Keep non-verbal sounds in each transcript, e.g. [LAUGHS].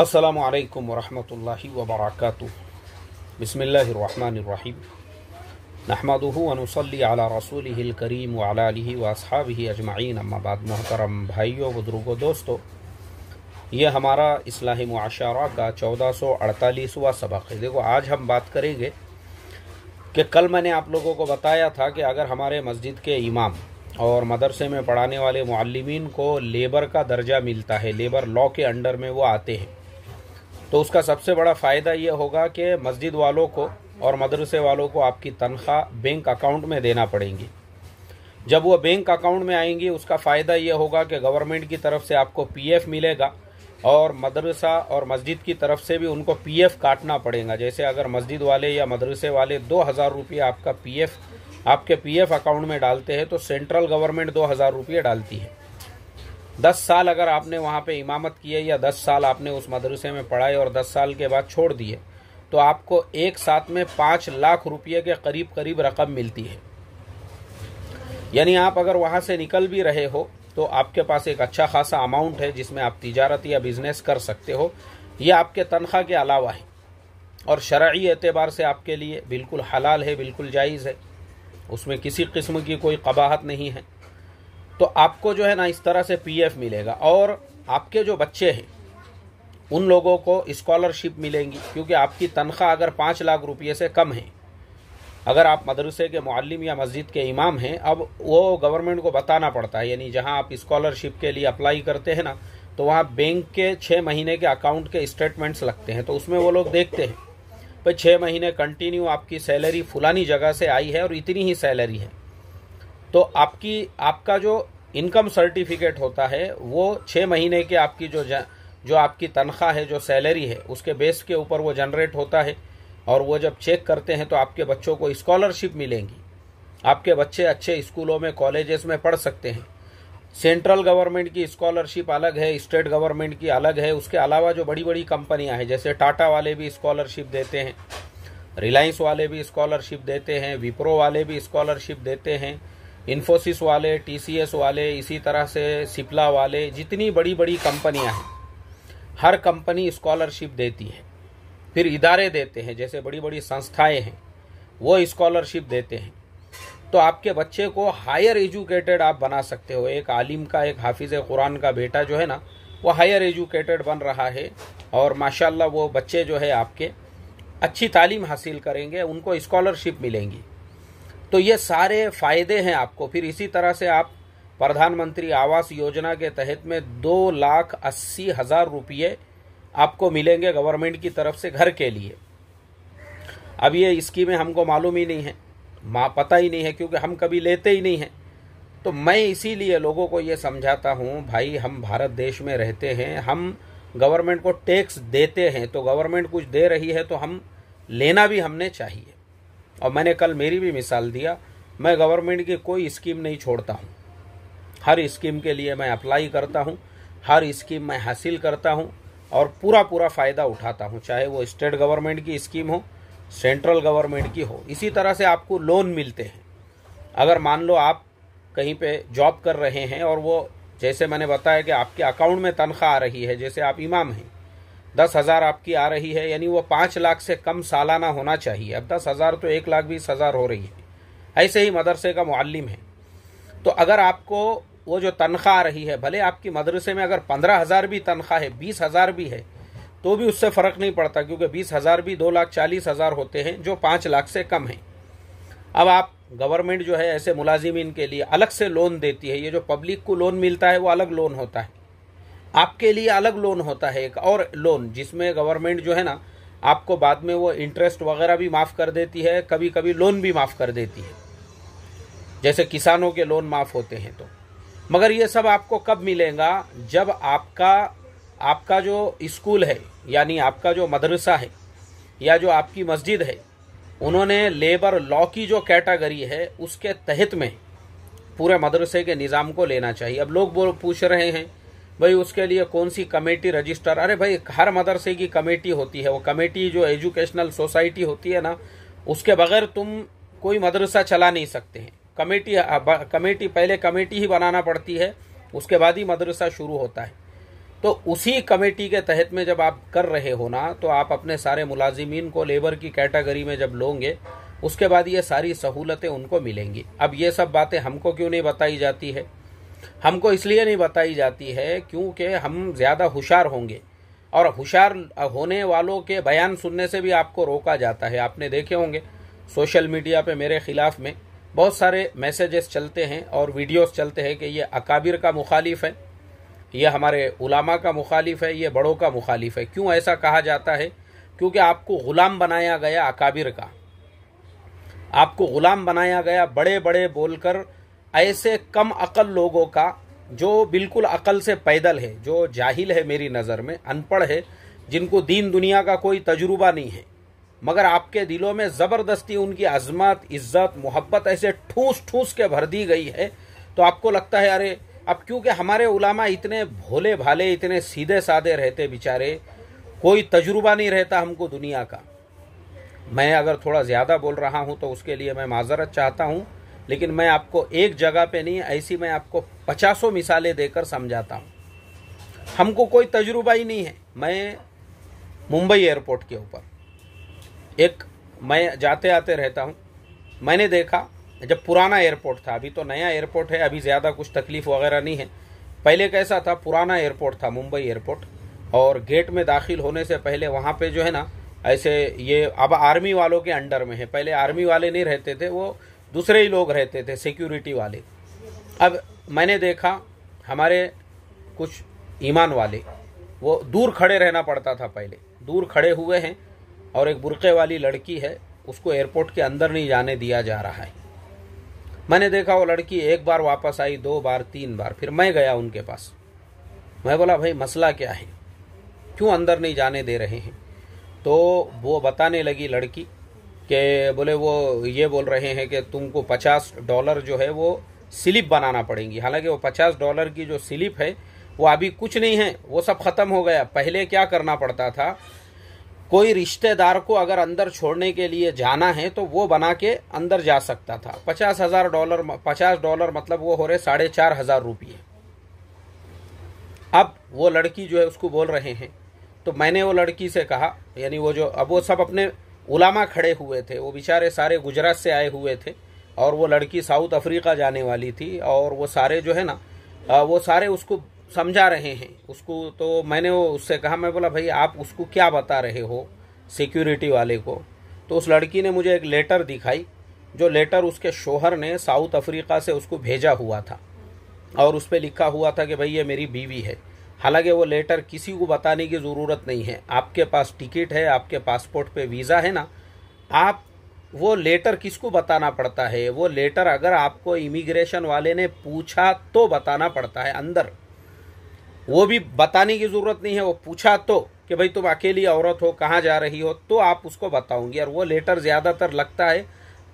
अस्सलाम वालेकुम वरहमतुल्लाहि वबरकातुह बिस्मिल्लाहिर रहमानिर रहीम नहमदुहु व नुसल्ली अला रसूलिहिल करीम व अला आलिहि व अस्हाबिहि अजमाइन अम्मा बाद मोहतरम भाइयों बुजुर्गों दोस्तों यह हमारा इस्लाही मुआशरा का चौदह सौ अड़तालीसवा सबक है देखो आज हम बात करेंगे कि कल मैंने आप लोगों को बताया था कि अगर हमारे मस्जिद के इमाम और मदरसे में पढ़ाने वाले मालमीन को लेबर का दर्जा मिलता है लेबर लॉ के अंडर में वो आते हैं तो उसका सबसे बड़ा फ़ायदा ये होगा कि मस्जिद वालों को और मदरसे वालों को आपकी तनख्वाह बैंक अकाउंट में देना पड़ेंगी जब वो बैंक अकाउंट में आएंगी उसका फ़ायदा ये होगा कि गवर्नमेंट की तरफ से आपको पीएफ मिलेगा और मदरसा और मस्जिद की तरफ से भी उनको पीएफ काटना पड़ेगा जैसे अगर मस्जिद वाले या मदरसे वाले दो हज़ार रुपये आपका पीएफ आपके पीएफ अकाउंट में डालते हैं तो सेंट्रल गवर्नमेंट दो हज़ार रुपये डालती है दस साल अगर आपने वहाँ पे इमामत की है या दस साल आपने उस मदरसे में पढ़ाए और दस साल के बाद छोड़ दिए तो आपको एक साथ में पाँच लाख रुपये के करीब करीब रकम मिलती है यानी आप अगर वहाँ से निकल भी रहे हो तो आपके पास एक अच्छा खासा अमाउंट है जिसमें आप तजारत या बिज़नेस कर सकते हो ये आपके तनख्वाह के अलावा है और शर्य एतबार से आपके लिए बिल्कुल हलाल है बिल्कुल जायज़ है उसमें किसी किस्म की कोई कबाहत नहीं है तो आपको जो है ना इस तरह से पीएफ मिलेगा और आपके जो बच्चे हैं उन लोगों को स्कॉलरशिप मिलेंगी क्योंकि आपकी तनख्वाह अगर पाँच लाख रुपये से कम है अगर आप मदरसे के मालम या मस्जिद के इमाम हैं अब वो गवर्नमेंट को बताना पड़ता है यानी जहां आप स्कॉलरशिप के लिए अप्लाई करते हैं ना तो वहाँ बैंक के छः महीने के अकाउंट के स्टेटमेंट्स लगते हैं तो उसमें वो लोग देखते हैं भाई छः महीने कंटिन्यू आपकी सैलरी फुलानी जगह से आई है और इतनी ही सैलरी है तो आपकी आपका जो इनकम सर्टिफिकेट होता है वो छः महीने के आपकी जो जो आपकी तनख्वाह है जो सैलरी है उसके बेस के ऊपर वो जनरेट होता है और वो जब चेक करते हैं तो आपके बच्चों को स्कॉलरशिप मिलेंगी आपके बच्चे अच्छे स्कूलों में कॉलेजेस में पढ़ सकते हैं सेंट्रल गवर्नमेंट की स्कॉलरशिप अलग है स्टेट गवर्नमेंट की अलग है उसके अलावा जो बड़ी बड़ी कंपनियां हैं जैसे टाटा वाले भी स्कॉलरशिप देते हैं रिलायंस वाले भी स्कॉलरशिप देते हैं विप्रो वाले भी स्कॉलरशिप देते हैं इन्फोसिस वाले टीसीएस वाले इसी तरह से सिप्ला वाले जितनी बड़ी बड़ी कंपनियां हैं हर कंपनी स्कॉलरशिप देती है फिर इदारे देते हैं जैसे बड़ी बड़ी संस्थाएं हैं वो स्कॉलरशिप देते हैं तो आपके बच्चे को हायर एजुकेटेड आप बना सकते हो एक आलिम का एक हाफिज़ कुरान का बेटा जो है ना वो हायर एजुकेटेड बन रहा है और माशाल्लाह वो बच्चे जो है आपके अच्छी तालीम हासिल करेंगे उनको स्कॉलरशिप मिलेंगी तो ये सारे फायदे हैं आपको फिर इसी तरह से आप प्रधानमंत्री आवास योजना के तहत में दो लाख अस्सी हजार रुपये आपको मिलेंगे गवर्नमेंट की तरफ से घर के लिए अब ये स्कीमें हमको मालूम ही नहीं है माँ पता ही नहीं है क्योंकि हम कभी लेते ही नहीं हैं तो मैं इसीलिए लोगों को ये समझाता हूँ भाई हम भारत देश में रहते हैं हम गवर्नमेंट को टैक्स देते हैं तो गवर्नमेंट कुछ दे रही है तो हम लेना भी हमने चाहिए और मैंने कल मेरी भी मिसाल दिया मैं गवर्नमेंट की कोई स्कीम नहीं छोड़ता हूँ हर स्कीम के लिए मैं अप्लाई करता हूँ हर स्कीम मैं हासिल करता हूँ और पूरा पूरा फ़ायदा उठाता हूँ चाहे वो स्टेट गवर्नमेंट की स्कीम हो सेंट्रल गवर्नमेंट की हो इसी तरह से आपको लोन मिलते हैं अगर मान लो आप कहीं पे जॉब कर रहे हैं और वो जैसे मैंने बताया कि आपके अकाउंट में तनख्वाह आ रही है जैसे आप इमाम हैं दस हजार आपकी आ रही है यानी वो पाँच लाख से कम सालाना होना चाहिए अब दस हजार तो एक लाख बीस हजार हो रही है ऐसे ही मदरसे का मालिम है तो अगर आपको वो जो तनख्वाह आ रही है भले आपकी मदरसे में अगर पंद्रह हज़ार भी तनख्वाह है बीस हज़ार भी है तो भी उससे फ़र्क नहीं पड़ता क्योंकि बीस हज़ार भी दो लाख चालीस हज़ार होते हैं जो पाँच लाख से कम है अब आप गवर्नमेंट जो है ऐसे मुलाजिमीन के लिए अलग से लोन देती है ये जो पब्लिक को लोन मिलता है वो अलग लोन होता है आपके लिए अलग लोन होता है एक और लोन जिसमें गवर्नमेंट जो है ना आपको बाद में वो इंटरेस्ट वगैरह भी माफ़ कर देती है कभी कभी लोन भी माफ़ कर देती है जैसे किसानों के लोन माफ़ होते हैं तो मगर ये सब आपको कब मिलेगा जब आपका आपका जो स्कूल है यानी आपका जो मदरसा है या जो आपकी मस्जिद है उन्होंने लेबर लॉ की जो कैटागरी है उसके तहत में पूरे मदरसे के निज़ाम को लेना चाहिए अब लोग पूछ रहे हैं भाई उसके लिए कौन सी कमेटी रजिस्टर अरे भाई हर मदरसे की कमेटी होती है वो कमेटी जो एजुकेशनल सोसाइटी होती है ना उसके बगैर तुम कोई मदरसा चला नहीं सकते हैं कमेटी कमेटी पहले कमेटी ही बनाना पड़ती है उसके बाद ही मदरसा शुरू होता है तो उसी कमेटी के तहत में जब आप कर रहे हो ना तो आप अपने सारे मुलाजिमीन को लेबर की कैटेगरी में जब लोगे उसके बाद ये सारी सहूलतें उनको मिलेंगी अब ये सब बातें हमको क्यों नहीं बताई जाती है हमको इसलिए नहीं बताई जाती है क्योंकि हम ज़्यादा होशार होंगे और होशार होने वालों के बयान सुनने से भी आपको रोका जाता है आपने देखे होंगे सोशल मीडिया पे मेरे ख़िलाफ़ में बहुत सारे मैसेजेस चलते हैं और वीडियोस चलते हैं कि ये अकाबिर का मुखालिफ है ये हमारे उलामा का मुखालिफ है ये बड़ों का मुखालिफ है क्यों ऐसा कहा जाता है क्योंकि आपको ग़ुलाम बनाया गया अकाबिर का आपको ग़ुलाम बनाया गया बड़े बड़े बोलकर ऐसे कम अकल लोगों का जो बिल्कुल अकल से पैदल है जो जाहिल है मेरी नज़र में अनपढ़ है जिनको दीन दुनिया का कोई तजुर्बा नहीं है मगर आपके दिलों में ज़बरदस्ती उनकी अजमत इज्जत मोहब्बत ऐसे ठूस ठूस के भर दी गई है तो आपको लगता है अरे अब क्योंकि हमारे उलामा इतने भोले भाले इतने सीधे साधे रहते बेचारे कोई तजुर्बा नहीं रहता हमको दुनिया का मैं अगर थोड़ा ज़्यादा बोल रहा हूँ तो उसके लिए मैं माजरत चाहता हूँ लेकिन मैं आपको एक जगह पे नहीं ऐसी मैं आपको पचासों मिसालें देकर समझाता हूँ हमको कोई तजुर्बा ही नहीं है मैं मुंबई एयरपोर्ट के ऊपर एक मैं जाते आते रहता हूँ मैंने देखा जब पुराना एयरपोर्ट था अभी तो नया एयरपोर्ट है अभी ज़्यादा कुछ तकलीफ वगैरह नहीं है पहले कैसा था पुराना एयरपोर्ट था मुंबई एयरपोर्ट और गेट में दाखिल होने से पहले वहाँ पे जो है ना ऐसे ये अब आर्मी वालों के अंडर में है पहले आर्मी वाले नहीं रहते थे वो दूसरे ही लोग रहते थे सिक्योरिटी वाले अब मैंने देखा हमारे कुछ ईमान वाले वो दूर खड़े रहना पड़ता था पहले दूर खड़े हुए हैं और एक बुरके वाली लड़की है उसको एयरपोर्ट के अंदर नहीं जाने दिया जा रहा है मैंने देखा वो लड़की एक बार वापस आई दो बार तीन बार फिर मैं गया उनके पास मैं बोला भाई मसला क्या है क्यों अंदर नहीं जाने दे रहे हैं तो वो बताने लगी लड़की कि बोले वो ये बोल रहे हैं कि तुमको पचास डॉलर जो है वो स्लिप बनाना पड़ेंगी हालांकि वो पचास डॉलर की जो स्लिप है वो अभी कुछ नहीं है वो सब ख़त्म हो गया पहले क्या करना पड़ता था कोई रिश्तेदार को अगर अंदर छोड़ने के लिए जाना है तो वो बना के अंदर जा सकता था पचास हजार डॉलर पचास डॉलर मतलब वो हो रहे साढ़े चार हजार रुपये अब वो लड़की जो है उसको बोल रहे हैं तो मैंने वो लड़की से कहा यानी वो जो अब वो सब अपने उलामा खड़े हुए थे वो बेचारे सारे गुजरात से आए हुए थे और वो लड़की साउथ अफ्रीका जाने वाली थी और वो सारे जो है ना वो सारे उसको समझा रहे हैं उसको तो मैंने वो उससे कहा मैं बोला भाई आप उसको क्या बता रहे हो सिक्योरिटी वाले को तो उस लड़की ने मुझे एक लेटर दिखाई जो लेटर उसके शोहर ने साउथ अफ्रीका से उसको भेजा हुआ था और उस पर लिखा हुआ था कि भाई ये मेरी बीवी है हालांकि वो लेटर किसी को बताने की ज़रूरत नहीं है आपके पास टिकट है आपके पासपोर्ट पे वीज़ा है ना आप वो लेटर किसको बताना पड़ता है वो लेटर अगर आपको इमिग्रेशन वाले ने पूछा तो बताना पड़ता है अंदर वो भी बताने की ज़रूरत नहीं है वो पूछा तो कि भाई तुम अकेली औरत हो कहाँ जा रही हो तो आप उसको बताऊंगी और वो लेटर ज़्यादातर लगता है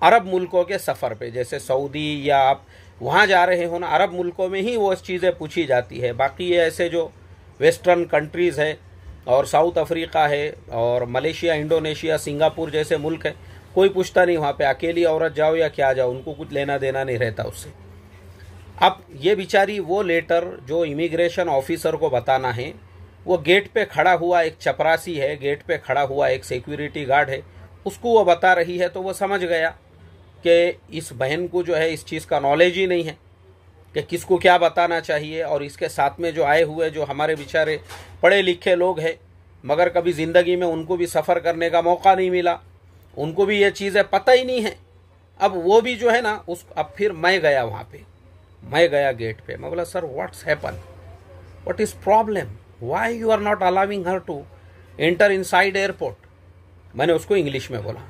अरब मुल्कों के सफ़र पर जैसे सऊदी या आप वहाँ जा रहे हो ना अरब मुल्कों में ही वो चीज़ें पूछी जाती है बाकी ये ऐसे जो वेस्टर्न कंट्रीज़ है और साउथ अफ्रीका है और मलेशिया इंडोनेशिया सिंगापुर जैसे मुल्क है कोई पूछता नहीं वहाँ पे अकेली औरत जाओ या क्या जाओ उनको कुछ लेना देना नहीं रहता उससे अब ये बिचारी वो लेटर जो इमिग्रेशन ऑफिसर को बताना है वो गेट पे खड़ा हुआ एक चपरासी है गेट पे खड़ा हुआ एक सिक्योरिटी गार्ड है उसको वो बता रही है तो वो समझ गया कि इस बहन को जो है इस चीज़ का नॉलेज ही नहीं है कि किसको क्या बताना चाहिए और इसके साथ में जो आए हुए जो हमारे बेचारे पढ़े लिखे लोग हैं मगर कभी ज़िंदगी में उनको भी सफ़र करने का मौका नहीं मिला उनको भी ये चीज़ें पता ही नहीं है अब वो भी जो है ना उस अब फिर मैं गया वहाँ पे मैं गया गेट पे मैं बोला sir what's happen what is problem why you are not allowing her to enter inside airport मैंने उसको इंग्लिश में बोला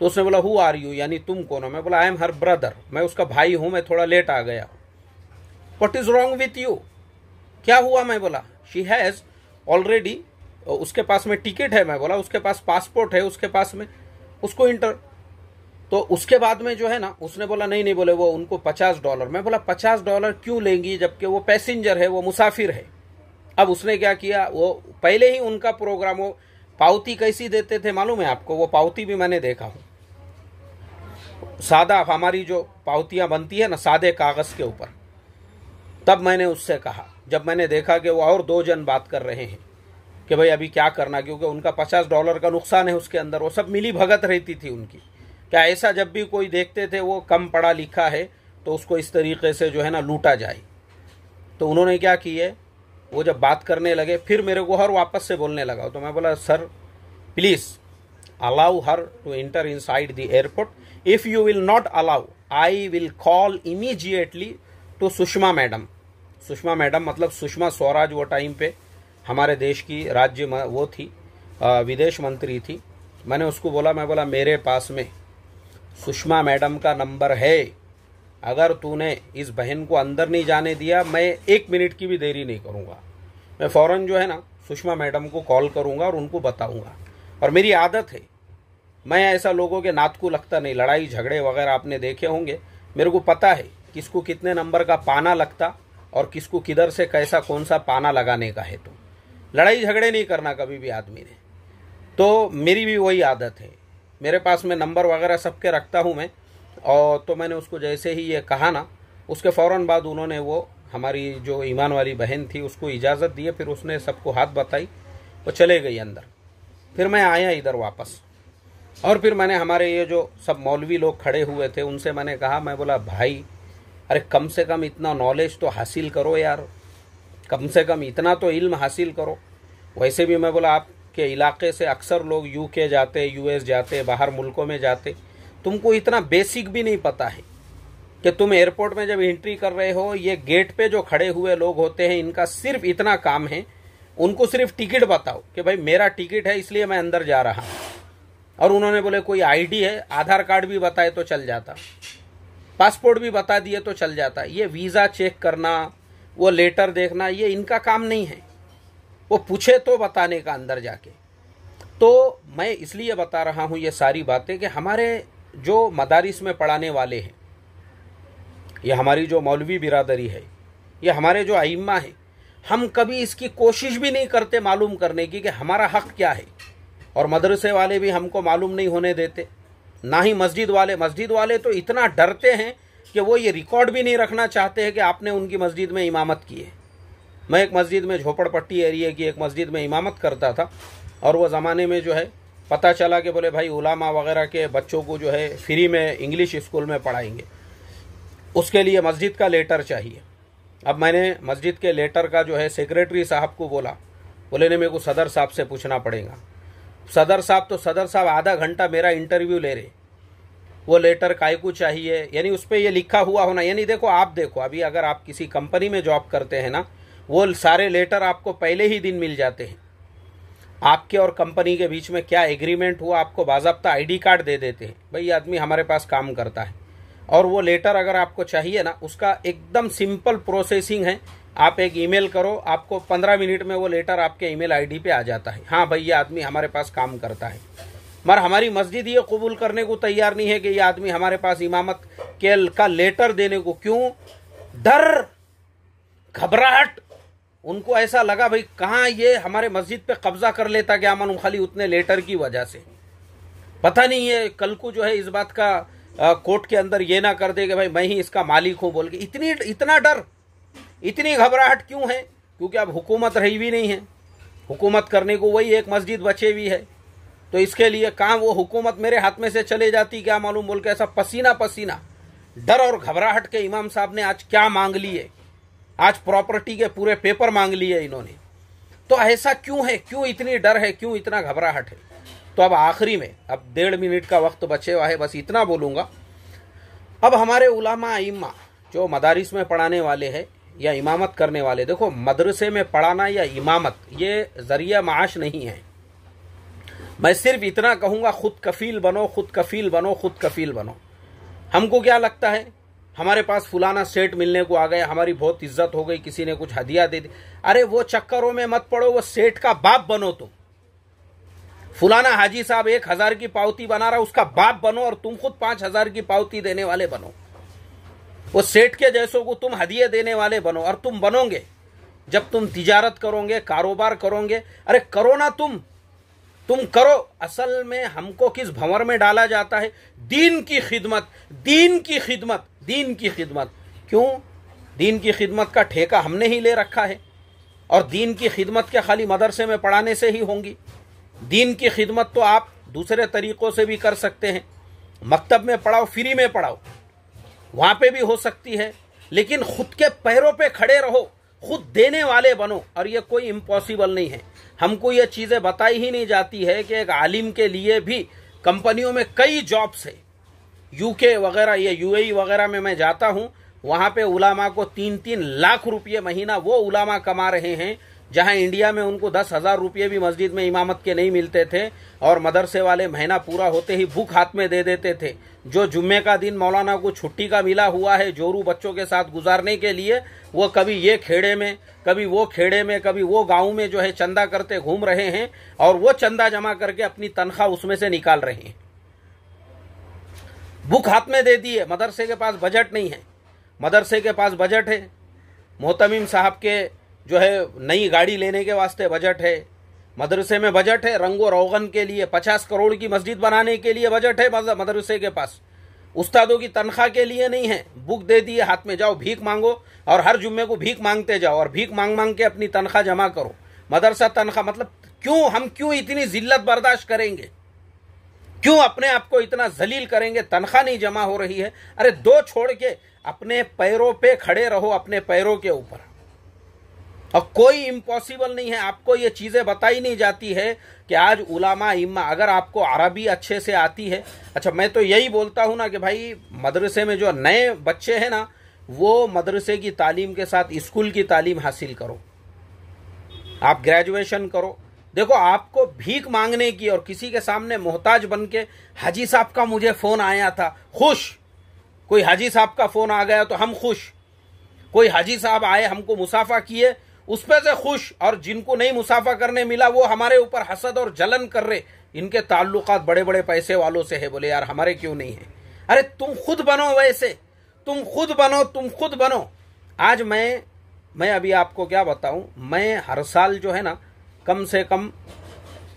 तो उसने बोला हु आर यू यानी तुम कौन हो मैं बोला आई एम हर ब्रदर मैं उसका भाई हूँ मैं थोड़ा लेट आ गया हूँ what is wrong with you क्या हुआ मैं बोला शी हैज ऑलरेडी उसके पास में टिकट है मैं बोला उसके पास पासपोर्ट है उसके पास में उसको इंटर तो उसके बाद में जो है ना उसने बोला नहीं नहीं बोले वो उनको पचास डॉलर मैं बोला पचास डॉलर क्यों लेंगी जबकि वो पैसेंजर है वो मुसाफिर है अब उसने क्या किया वो पहले ही उनका प्रोग्राम वो पावती कैसी देते थे मालूम है आपको वो पावती भी मैंने देखा हूं सादा हमारी जो पावतियां बनती है ना सादे कागज़ के ऊपर तब मैंने उससे कहा जब मैंने देखा कि वो और दो जन बात कर रहे हैं कि भाई अभी क्या करना क्योंकि उनका पचास डॉलर का नुकसान है उसके अंदर वो सब मिली भगत रहती थी उनकी क्या ऐसा जब भी कोई देखते थे वो कम पढ़ा लिखा है तो उसको इस तरीके से जो है ना लूटा जाए तो उन्होंने क्या किए वो जब बात करने लगे फिर मेरे को हर वापस से बोलने लगा तो मैं बोला sir please allow her to enter inside the airport if you will not allow I will call immediately to Sushma madam Sushma madam मतलब सुषमा स्वराज वो टाइम पे हमारे देश की राज्य वो थी विदेश मंत्री थी मैंने उसको बोला मैं बोला मेरे पास में सुषमा मैडम का नंबर है अगर तूने इस बहन को अंदर नहीं जाने दिया मैं एक मिनट की भी देरी नहीं करूँगा मैं फ़ौरन जो है ना सुषमा मैडम को कॉल करूँगा और उनको बताऊँगा और मेरी आदत है मैं ऐसा लोगों के नात को लगता नहीं लड़ाई झगड़े वगैरह आपने देखे होंगे मेरे को पता है किसको कितने नंबर का पाना लगता और किसको किधर से कैसा कौन सा पाना लगाने का है तो लड़ाई झगड़े नहीं करना कभी भी आदमी ने तो मेरी भी वही आदत है मेरे पास में नंबर वगैरह सबके रखता हूँ मैं और तो मैंने उसको जैसे ही ये कहा ना उसके फ़ौर बाद उन्होंने वो हमारी जो ईमान वाली बहन थी उसको इजाज़त दी फिर उसने सबको हाथ बताई वो चले गई अंदर फिर मैं आया इधर वापस और फिर मैंने हमारे ये जो सब मौलवी लोग खड़े हुए थे उनसे मैंने कहा मैं बोला भाई अरे कम से कम इतना नॉलेज तो हासिल करो यार कम से कम इतना तो इल्म हासिल करो वैसे भी मैं बोला आपके इलाके से अक्सर लोग यूके जाते यूएस जाते बाहर मुल्कों में जाते तुमको इतना बेसिक भी नहीं पता है कि तुम एयरपोर्ट में जब एंट्री कर रहे हो ये गेट पे जो खड़े हुए लोग होते हैं इनका सिर्फ इतना काम है उनको सिर्फ टिकट बताओ कि भाई मेरा टिकट है इसलिए मैं अंदर जा रहा हूँ और उन्होंने बोले कोई आईडी है आधार कार्ड भी बताए तो चल जाता पासपोर्ट भी बता दिए तो चल जाता है ये वीज़ा चेक करना वो लेटर देखना ये इनका काम नहीं है वो पूछे तो बताने का अंदर जाके तो मैं इसलिए बता रहा हूँ ये सारी बातें कि हमारे जो मदारिस में पढ़ाने वाले हैं ये हमारी जो मौलवी बिरादरी है ये हमारे जो आइम्मा है हम कभी इसकी कोशिश भी नहीं करते मालूम करने की कि हमारा हक क्या है और मदरसे वाले भी हमको मालूम नहीं होने देते ना ही मस्जिद वाले मस्जिद वाले तो इतना डरते हैं कि वो ये रिकॉर्ड भी नहीं रखना चाहते हैं कि आपने उनकी मस्जिद में इमामत की है मैं एक मस्जिद में झोपड़पट्टी एरिया की एक मस्जिद में इमामत करता था और वह ज़माने में जो है पता चला कि बोले भाई उलामा वगैरह के बच्चों को जो है फ्री में इंग्लिश स्कूल में पढ़ाएंगे उसके लिए मस्जिद का लेटर चाहिए अब मैंने मस्जिद के लेटर का जो है सेक्रेटरी साहब को बोला बोले नहीं मेरे को सदर साहब से पूछना पड़ेगा सदर साहब तो सदर साहब आधा घंटा मेरा इंटरव्यू ले रहे वो लेटर काय को चाहिए यानी उस पर यह लिखा हुआ होना यानी देखो आप देखो अभी अगर आप किसी कंपनी में जॉब करते हैं ना वो सारे लेटर आपको पहले ही दिन मिल जाते हैं आपके और कंपनी के बीच में क्या एग्रीमेंट हुआ आपको बाजाबता आईडी कार्ड दे देते हैं भाई ये आदमी हमारे पास काम करता है और वो लेटर अगर आपको चाहिए ना उसका एकदम सिंपल प्रोसेसिंग है आप एक ईमेल करो आपको पंद्रह मिनट में वो लेटर आपके ईमेल आईडी पे आ जाता है हाँ भाई ये आदमी हमारे पास काम करता है मगर हमारी मस्जिद ये कबूल करने को तैयार नहीं है कि ये आदमी हमारे पास इमामत के का लेटर देने को क्यों डर घबराहट उनको ऐसा लगा भाई कहाँ ये हमारे मस्जिद पे कब्जा कर लेता क्या मानू खाली उतने लेटर की वजह से पता नहीं है कल को जो है इस बात का कोर्ट के अंदर ये ना कर दे कि भाई मैं ही इसका मालिक हूं बोल के इतनी इतना डर इतनी घबराहट क्यों है क्योंकि अब हुकूमत रही भी नहीं है हुकूमत करने को वही एक मस्जिद बचे हुई है तो इसके लिए कहाँ वो हुकूमत मेरे हाथ में से चले जाती क्या मालूम बोल के ऐसा पसीना पसीना डर और घबराहट के इमाम साहब ने आज क्या मांग लिए आज प्रॉपर्टी के पूरे पेपर मांग लिए इन्होंने तो ऐसा क्यों है क्यों इतनी डर है क्यों इतना घबराहट है तो अब आखिरी में अब डेढ़ मिनट का वक्त बचे हुआ है बस इतना बोलूँगा अब हमारे उलामा इमा जो मदारिस में पढ़ाने वाले हैं या इमामत करने वाले देखो मदरसे में पढ़ाना या इमामत ये जरिया माश नहीं है मैं सिर्फ इतना कहूंगा खुद कफील बनो खुद कफील बनो खुद कफील बनो हमको क्या लगता है हमारे पास फुलाना सेठ मिलने को आ गया हमारी बहुत इज्जत हो गई किसी ने कुछ हदिया दे दी अरे वो चक्करों में मत पड़ो वो सेठ का बाप बनो तुम फुलाना हाजी साहब एक हजार की पावती बना रहा उसका बाप बनो और तुम खुद पांच हजार की पावती देने वाले बनो उस सेठ के जैसों को तुम हदिये देने वाले बनो और तुम बनोगे जब तुम तिजारत करोगे कारोबार करोगे अरे करो ना तुम तुम करो असल में हमको किस भंवर में डाला जाता है दीन की खिदमत दीन की खिदमत दीन की खिदमत क्यों दीन की खिदमत का ठेका हमने ही ले रखा है और दीन की खिदमत के खाली मदरसे में पढ़ाने से ही होंगी दीन की खिदमत तो आप दूसरे तरीक़ों से भी कर सकते हैं मकतब में पढ़ाओ फ्री में पढ़ाओ वहां पे भी हो सकती है लेकिन खुद के पैरों पे खड़े रहो खुद देने वाले बनो और ये कोई इम्पॉसिबल नहीं है हमको ये चीज़ें बताई ही नहीं जाती है कि एक आलिम के लिए भी कंपनियों में कई जॉब्स है यूके वगैरह या यूएई e वगैरह में मैं जाता हूं वहां पे उलामा को तीन तीन लाख रुपये महीना वो उलामा कमा रहे हैं जहां इंडिया में उनको दस हजार रुपये भी मस्जिद में इमामत के नहीं मिलते थे और मदरसे वाले महीना पूरा होते ही भूख हाथ में दे देते थे जो जुम्मे का दिन मौलाना को छुट्टी का मिला हुआ है जोरू बच्चों के साथ गुजारने के लिए वो कभी ये खेड़े में कभी वो खेड़े में कभी वो गांव में जो है चंदा करते घूम रहे हैं और वो चंदा जमा करके अपनी तनख्वाह उसमें से निकाल रहे हैं भूख हाथ में दे दिए मदरसे के पास बजट नहीं है मदरसे के पास बजट है मोहतमिम साहब के जो है नई गाड़ी लेने के वास्ते बजट है मदरसे में बजट है रंगो रोगन के लिए पचास करोड़ की मस्जिद बनाने के लिए बजट है मदरसे के पास उस्तादों की तनख्वाह के लिए नहीं है बुक दे दिए हाथ में जाओ भीख मांगो और हर जुम्मे को भीख मांगते जाओ और भीख मांग मांग के अपनी तनख्वाह जमा करो मदरसा तनख्वाह मतलब क्यों हम क्यों इतनी जिल्लत बर्दाश्त करेंगे क्यों अपने आप को इतना जलील करेंगे तनख्वाह नहीं जमा हो रही है अरे दो छोड़ के अपने पैरों पे खड़े रहो अपने पैरों के ऊपर और कोई इम्पॉसिबल नहीं है आपको ये चीज़ें बताई नहीं जाती है कि आज उलामा इम्मा अगर आपको अरबी अच्छे से आती है अच्छा मैं तो यही बोलता हूँ ना कि भाई मदरसे में जो नए बच्चे हैं ना वो मदरसे की तालीम के साथ स्कूल की तालीम हासिल करो आप ग्रेजुएशन करो देखो आपको भीख मांगने की और किसी के सामने मोहताज बन के हाजी साहब का मुझे फ़ोन आया था खुश कोई हाजी साहब का फ़ोन आ गया तो हम खुश कोई हाजी साहब आए हमको मुसाफा किए उसमें से खुश और जिनको नहीं मुसाफा करने मिला वो हमारे ऊपर हसद और जलन कर रहे इनके ताल्लुक बड़े बड़े पैसे वालों से है बोले यार हमारे क्यों नहीं है अरे तुम खुद बनो वैसे तुम खुद बनो तुम खुद बनो आज मैं मैं अभी आपको क्या बताऊं मैं हर साल जो है ना कम से कम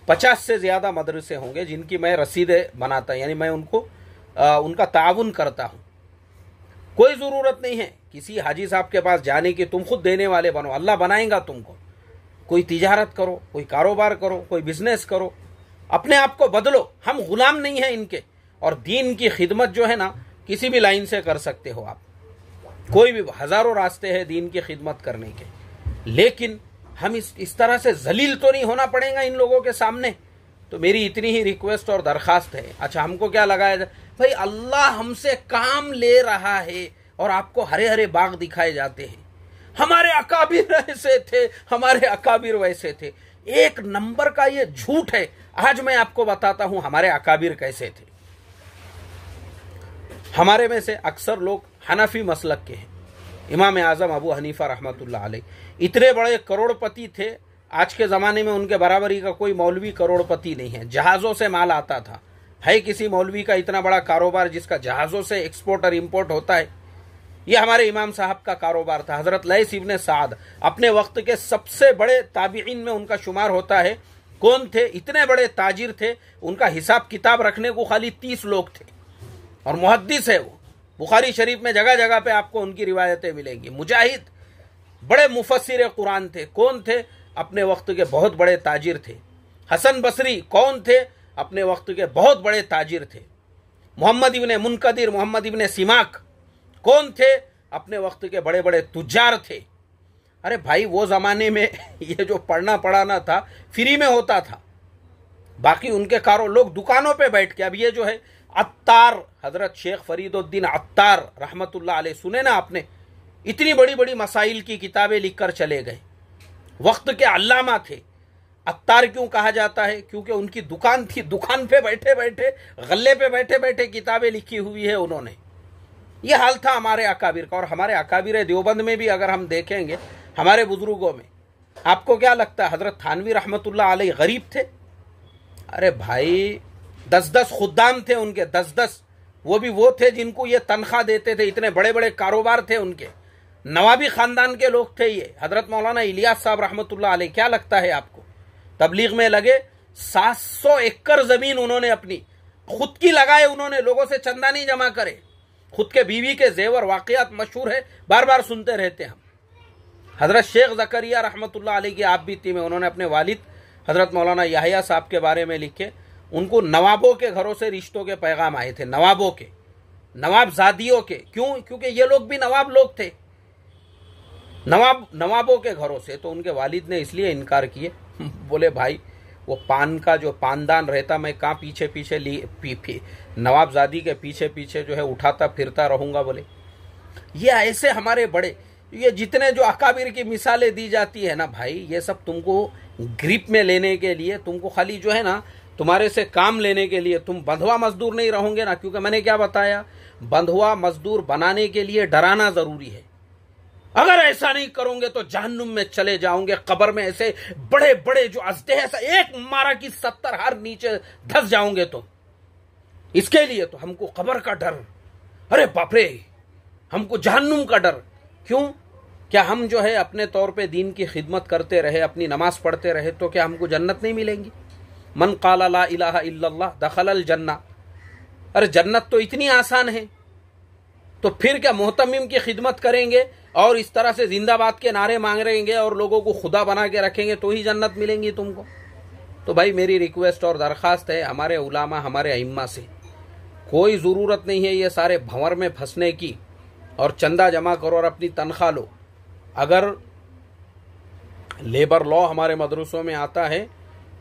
पचास से ज़्यादा मदरसे होंगे जिनकी मैं रसीदे बनाता यानी मैं उनको आ, उनका ताउन करता हूँ कोई ज़रूरत नहीं है किसी हाजी साहब के पास जाने की तुम खुद देने वाले बनो अल्लाह बनाएगा तुमको कोई तिजारत करो कोई कारोबार करो कोई बिजनेस करो अपने आप को बदलो हम गुलाम नहीं हैं इनके और दीन की खिदमत जो है ना किसी भी लाइन से कर सकते हो आप कोई भी हजारों रास्ते हैं दीन की खिदमत करने के लेकिन हम इस इस तरह से जलील तो नहीं होना पड़ेगा इन लोगों के सामने तो मेरी इतनी ही रिक्वेस्ट और दरखास्त है अच्छा हमको क्या लगाया जाए भाई अल्लाह हमसे काम ले रहा है और आपको हरे हरे बाग दिखाए जाते हैं हमारे अकाबिर [LAUGHS] ऐसे थे हमारे अकाबिर वैसे थे एक नंबर का ये झूठ है आज मैं आपको बताता हूं हमारे अकाबिर कैसे थे हमारे में से अक्सर लोग हनफी मसलक के हैं इमाम आजम अबू हनीफा रहमतुल्लाह इतने बड़े करोड़पति थे आज के ज़माने में उनके बराबरी का कोई मौलवी करोड़पति नहीं है जहाज़ों से माल आता था है किसी मौलवी का इतना बड़ा कारोबार जिसका जहाज़ों से एक्सपोर्ट और इम्पोर्ट होता है यह हमारे इमाम साहब का कारोबार था हज़रत लय इबन साद अपने वक्त के सबसे बड़े ताबीन में उनका शुमार होता है कौन थे इतने बड़े ताजिर थे उनका हिसाब किताब रखने को खाली तीस लोग थे और मुहदस है वो बुखारी शरीफ में जगह जगह पे आपको उनकी रिवायतें मिलेंगी मुजाहिद बड़े मुफसर कुरान थे कौन थे अपने वक्त के बहुत बड़े ताजिर थे हसन बसरी कौन थे अपने वक्त के बहुत बड़े ताजिर थे मोहम्मद इबन मुनकदिर मोहम्मद इबन सिमाक कौन थे अपने वक्त के बड़े बड़े तुजार थे अरे भाई वो ज़माने में [LAUGHS] ये जो पढ़ना पढ़ाना था फ्री में होता था बाकी उनके कारों लोग दुकानों पे बैठ के अब ये जो है अत्तार हजरत शेख फरीदुद्दीन अत्तार रहमतुल्लाह अलैह सुने ना आपने इतनी बड़ी बड़ी मसाइल की किताबें लिखकर चले गए वक्त के अलामा थे अत्तार क्यों कहा जाता है क्योंकि उनकी दुकान थी दुकान पे बैठे बैठे गले पे बैठे बैठे किताबें लिखी हुई है उन्होंने ये हाल था हमारे अकाबिर का और हमारे अकाबिर देवबंद में भी अगर हम देखेंगे हमारे बुजुर्गों में आपको क्या लगता है हजरत थानवी रहमतुल्ला आल गरीब थे अरे भाई दस दस खुदाम थे उनके दस दस वो भी वो थे जिनको ये तनख्वाह देते थे इतने बड़े बड़े कारोबार थे उनके नवाबी खानदान के लोग थे ये हजरत मौलाना इलियास साहब रहमत आलह क्या लगता है आपको तबलीग में लगे 700 एकड़ जमीन उन्होंने अपनी खुद की लगाए उन्होंने लोगों से चंदा नहीं जमा करे खुद के बीवी के जेवर वाकयात मशहूर है बार बार सुनते रहते हम हजरत शेख जकरिया रहमत आल की आप बीती में उन्होंने अपने वालिद हजरत मौलाना याहिया साहब के बारे में लिखे उनको नवाबों के घरों से रिश्तों के पैगाम आए थे नवाबों के नवाबजादियों के क्यों क्योंकि ये लोग भी नवाब लोग थे नवाब नवाबों के घरों से तो उनके वालिद ने इसलिए इनकार किए [LAUGHS] बोले भाई वो पान का जो पानदान रहता मैं कहाँ पीछे पीछे ली पी, पी, नवाबजादी के पीछे पीछे जो है उठाता फिरता रहूँगा बोले ये ऐसे हमारे बड़े ये जितने जो अकाबिर की मिसालें दी जाती है ना भाई ये सब तुमको ग्रिप में लेने के लिए तुमको खाली जो है ना तुम्हारे से काम लेने के लिए तुम बंधवा मजदूर नहीं रहोगे ना क्योंकि मैंने क्या बताया बंधवा मजदूर बनाने के लिए डराना जरूरी है अगर ऐसा नहीं करोगे तो जहन्नुम में चले जाओगे कबर में ऐसे बड़े बड़े जो अजते हैं एक मारा की सत्तर हार नीचे धस जाओगे तो इसके लिए तो हमको कबर का डर अरे बापरे हमको जहन्नुम का डर क्यों क्या हम जो है अपने तौर पे दीन की खिदमत करते रहे अपनी नमाज पढ़ते रहे तो क्या हमको जन्नत नहीं मिलेंगी मन काला ला दखल अल दखल जन्ना अरे जन्नत तो इतनी आसान है तो फिर क्या मोहतमिम की खिदमत करेंगे और इस तरह से जिंदाबाद के नारे मांग रहेंगे और लोगों को खुदा बना के रखेंगे तो ही जन्नत मिलेंगी तुमको तो भाई मेरी रिक्वेस्ट और दरख्वास्त है हमारे उलामा हमारे अम्मा से कोई ज़रूरत नहीं है ये सारे भंवर में फंसने की और चंदा जमा करो और अपनी तनख्वाह लो अगर लेबर लॉ हमारे मदरसों में आता है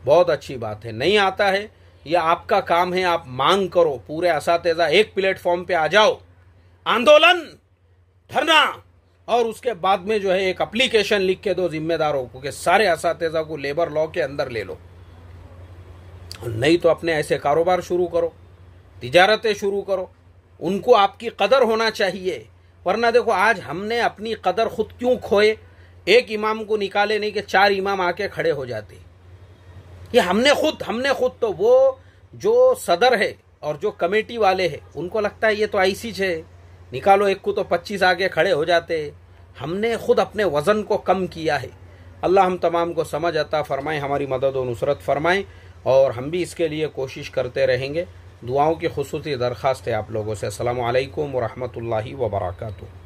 बहुत अच्छी बात है नहीं आता है यह आपका काम है आप मांग करो पूरे इस एक प्लेटफॉर्म पे आ जाओ आंदोलन धरना और उसके बाद में जो है एक अप्लीकेशन लिख के दो जिम्मेदारों को कि सारे इस को लेबर लॉ के अंदर ले लो नहीं तो अपने ऐसे कारोबार शुरू करो तिजारतें शुरू करो उनको आपकी कदर होना चाहिए वरना देखो आज हमने अपनी कदर खुद क्यों खोए एक इमाम को निकाले नहीं कि चार इमाम आके खड़े हो जाते ये हमने खुद हमने खुद तो वो जो सदर है और जो कमेटी वाले हैं उनको लगता है ये तो आईसीज है निकालो एक को तो पच्चीस आगे खड़े हो जाते हमने खुद अपने वज़न को कम किया है अल्लाह हम तमाम को समझ आता फरमाएं हमारी मदद और नुसरत फरमाएं और हम भी इसके लिए कोशिश करते रहेंगे दुआओं की खसूस दरख्वास्त है आप लोगों से असल लाही वर्का